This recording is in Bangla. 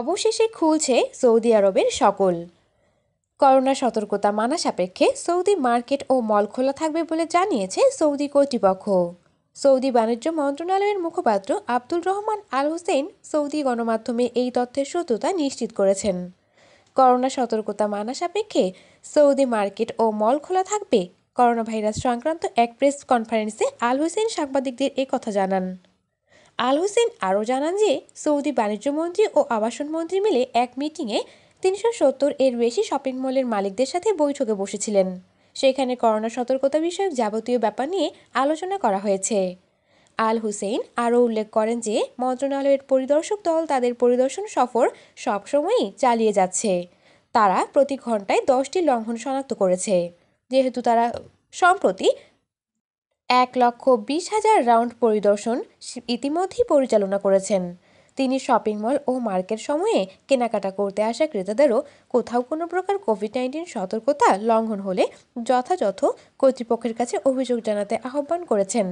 অবশেষে খুলছে সৌদি আরবের সকল করোনা সতর্কতা মানা সাপেক্ষে সৌদি মার্কেট ও মল খোলা থাকবে বলে জানিয়েছে সৌদি কর্তৃপক্ষ সৌদি বাণিজ্য মন্ত্রণালয়ের মুখপাত্র Abdul Rahman Al Hussein Saudi গণমাধ্যমে এই তথ্যের সত্যতা নিশ্চিত করেছেন করোনা সতর্কতা মানা সাপেক্ষে সৌদি মার্কেট ও মল খোলা থাকবে করোনা ভাইরাস সংক্রান্ত এক প্রেস কনফারেন্সে আল হোসেন সাংবাদিকদের কথা জানান আল হোসেন আরও জানান যে সৌদি বাণিজ্যমন্ত্রী ও আবাসন মন্ত্রী মিলে এক মিটিংয়ে তিনশো সত্তর এর বেশি শপিং মলের মালিকদের সাথে বৈঠকে বসেছিলেন সেখানে করোনা সতর্কতা বিষয়ক যাবতীয় ব্যাপার নিয়ে আলোচনা করা হয়েছে আল হুসেইন আরও উল্লেখ করেন যে মন্ত্রণালয়ের পরিদর্শক দল তাদের পরিদর্শন সফর সবসময়ই চালিয়ে যাচ্ছে তারা প্রতি ঘন্টায় দশটি লঙ্ঘন শনাক্ত করেছে যেহেতু তারা সম্প্রতি এক লক্ষ বিশ হাজার রাউন্ড পরিদর্শন ইতিমধ্যেই পরিচালনা করেছেন তিনি শপিং মল ও মার্কেট সময়ে কেনাকাটা করতে আসা ক্রেতাদেরও কোথাও কোনো প্রকার কোভিড নাইন্টিন সতর্কতা লঙ্ঘন হলে যথাযথ কর্তৃপক্ষের কাছে অভিযোগ জানাতে আহ্বান করেছেন